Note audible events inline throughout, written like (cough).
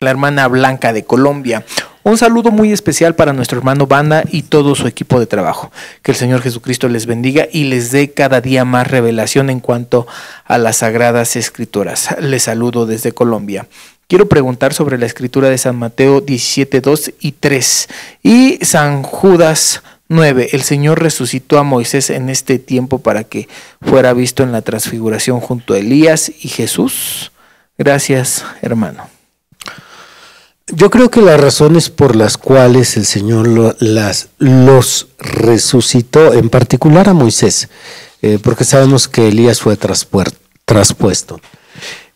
La hermana Blanca de Colombia. Un saludo muy especial para nuestro hermano Banda y todo su equipo de trabajo. Que el Señor Jesucristo les bendiga y les dé cada día más revelación en cuanto a las sagradas escrituras. Les saludo desde Colombia. Quiero preguntar sobre la escritura de San Mateo 17, 2 y 3 y San Judas 9. El Señor resucitó a Moisés en este tiempo para que fuera visto en la transfiguración junto a Elías y Jesús. Gracias, hermano. Yo creo que las razones por las cuales el Señor las, los resucitó, en particular a Moisés, eh, porque sabemos que Elías fue traspuesto.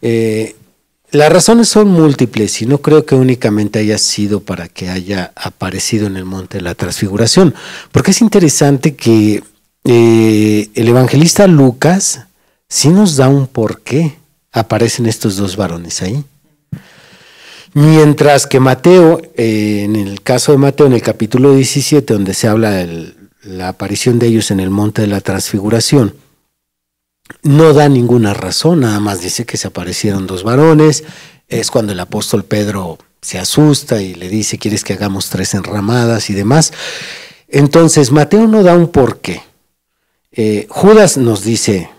Eh, las razones son múltiples y no creo que únicamente haya sido para que haya aparecido en el monte de la transfiguración, porque es interesante que eh, el evangelista Lucas sí nos da un porqué aparecen estos dos varones ahí. Mientras que Mateo, eh, en el caso de Mateo, en el capítulo 17, donde se habla de la aparición de ellos en el monte de la transfiguración, no da ninguna razón, nada más dice que se aparecieron dos varones, es cuando el apóstol Pedro se asusta y le dice, ¿quieres que hagamos tres enramadas y demás? Entonces, Mateo no da un porqué. Eh, Judas nos dice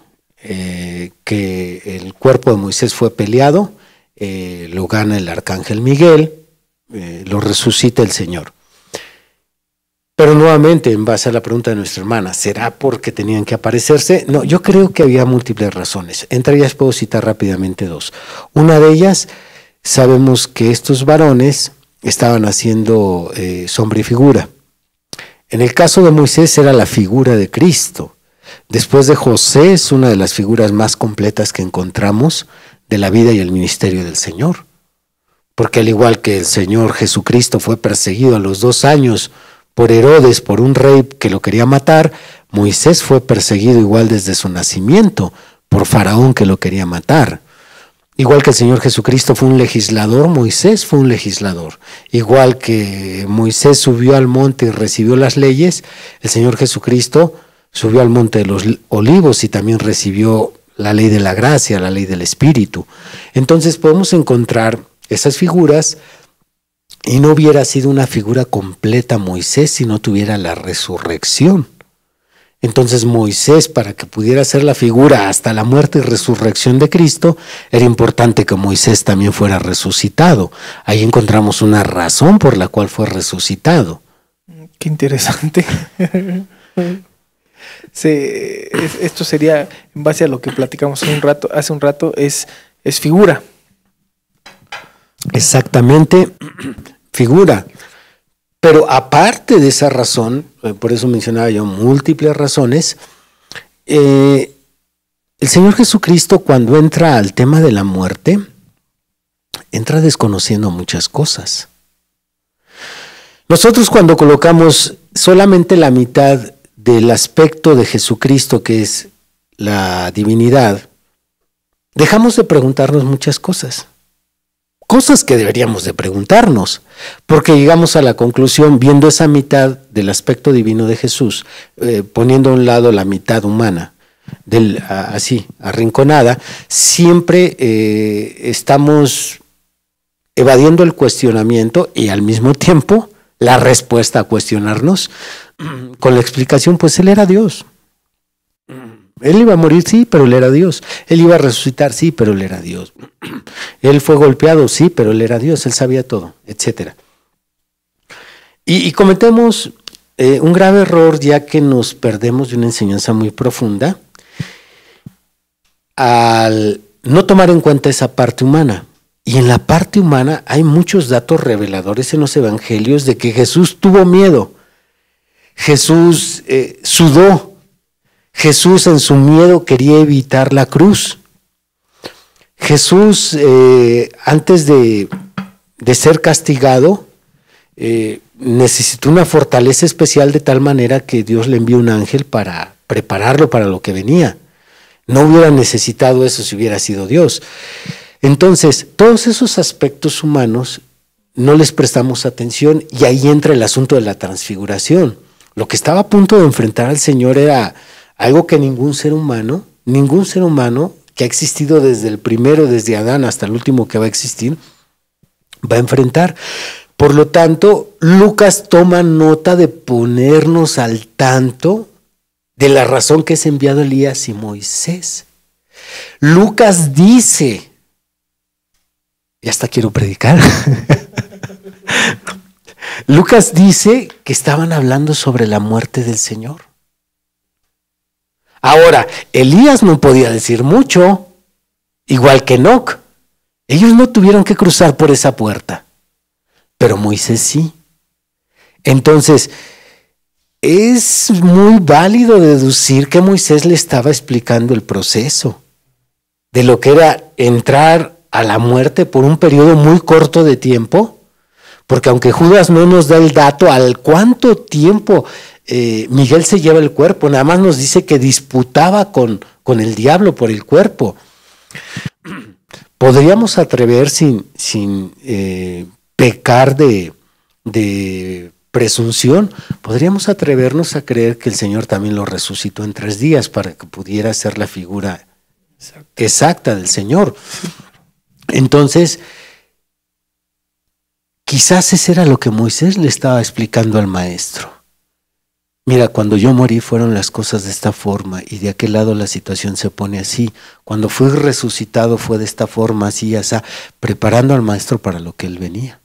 eh, que el cuerpo de Moisés fue peleado, eh, lo gana el arcángel Miguel, lo resucita el Señor. Pero nuevamente, en base a la pregunta de nuestra hermana, ¿será porque tenían que aparecerse? No, yo creo que había múltiples razones. Entre ellas puedo citar rápidamente dos. Una de ellas, sabemos que estos varones estaban haciendo eh, sombra y figura. En el caso de Moisés era la figura de Cristo. Después de José es una de las figuras más completas que encontramos de la vida y el ministerio del Señor. Porque al igual que el Señor Jesucristo fue perseguido a los dos años, por Herodes, por un rey que lo quería matar, Moisés fue perseguido igual desde su nacimiento, por Faraón que lo quería matar. Igual que el Señor Jesucristo fue un legislador, Moisés fue un legislador. Igual que Moisés subió al monte y recibió las leyes, el Señor Jesucristo subió al monte de los olivos y también recibió la ley de la gracia, la ley del espíritu. Entonces podemos encontrar esas figuras y no hubiera sido una figura completa Moisés si no tuviera la resurrección. Entonces Moisés, para que pudiera ser la figura hasta la muerte y resurrección de Cristo, era importante que Moisés también fuera resucitado. Ahí encontramos una razón por la cual fue resucitado. Qué interesante. esto sería, en base a lo que platicamos un rato, hace un rato, es, es figura. Exactamente figura. Pero aparte de esa razón, eh, por eso mencionaba yo múltiples razones, eh, el Señor Jesucristo cuando entra al tema de la muerte, entra desconociendo muchas cosas. Nosotros cuando colocamos solamente la mitad del aspecto de Jesucristo, que es la divinidad, dejamos de preguntarnos muchas cosas cosas que deberíamos de preguntarnos, porque llegamos a la conclusión viendo esa mitad del aspecto divino de Jesús, eh, poniendo a un lado la mitad humana, del, así, arrinconada, siempre eh, estamos evadiendo el cuestionamiento y al mismo tiempo la respuesta a cuestionarnos (clears throat) con la explicación, pues él era Dios. Él iba a morir, sí, pero él era Dios. Él iba a resucitar, sí, pero él era Dios. (clears throat) él fue golpeado, sí, pero él era Dios, él sabía todo, etc. Y, cometemos eh, un grave error ya que nos perdemos de una enseñanza muy profunda al no tomar en cuenta esa parte humana. Y en la parte humana hay muchos datos reveladores en los evangelios de que Jesús tuvo miedo, Jesús eh, sudó, Jesús en su miedo quería evitar la cruz. Jesús, eh, antes de, ser castigado, eh, necesitó una fortaleza especial de tal manera que Dios le envió un ángel para prepararlo para lo que venía. No hubiera necesitado eso si hubiera sido Dios. Entonces, todos esos aspectos humanos no les prestamos atención y ahí entra el asunto de la transfiguración. Lo que estaba a punto de enfrentar al Señor era algo que ningún ser humano, ningún ser humano que ha existido desde el primero, desde Adán hasta el último que va a existir, va a enfrentar. Por lo tanto, Lucas toma nota de ponernos al tanto de la razón que es enviado Elías y Moisés. Lucas dice, ya hasta quiero predicar, (laughs) Lucas dice que estaban hablando sobre la muerte del Señor. Ahora, Elías no podía decir mucho, igual que Enoch. Ellos no tuvieron que cruzar por esa puerta, pero Moisés sí. Entonces, es muy válido deducir que Moisés le estaba explicando el proceso de lo que era entrar a la muerte por un periodo muy corto de tiempo porque aunque Judas no nos da el dato al cuánto tiempo eh, Miguel se lleva el cuerpo, nada más nos dice que disputaba con, con el diablo por el cuerpo. Podríamos atrever sin, sin eh, pecar de, de presunción, podríamos atrevernos a creer que el Señor también lo resucitó en tres días para que pudiera ser la figura exacta del Señor. Entonces, Quizás eso era lo que Moisés le estaba explicando al maestro. Mira, cuando yo morí fueron las cosas de esta forma y de aquel lado la situación se pone así. Cuando fui resucitado fue de esta forma, así, así, preparando al maestro para lo que él venía.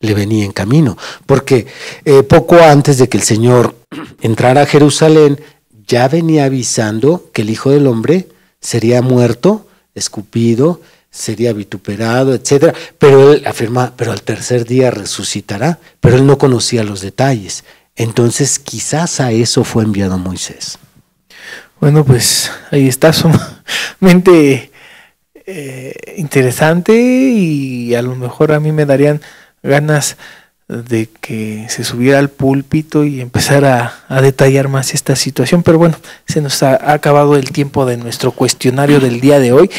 Le venía en camino, porque eh, poco antes de que el Señor (clears throat) entrara a Jerusalén, ya venía avisando que el Hijo del Hombre sería muerto, escupido, sería vituperado, etcétera, pero él afirma, pero al tercer día resucitará, pero él no conocía los detalles. Entonces, quizás a eso fue enviado Moisés. Bueno, pues ahí está sumamente eh, interesante y a lo mejor a mí me darían ganas de que se subiera al púlpito y empezara a, detallar más esta situación. Pero bueno, se nos ha acabado el tiempo de nuestro cuestionario del día de hoy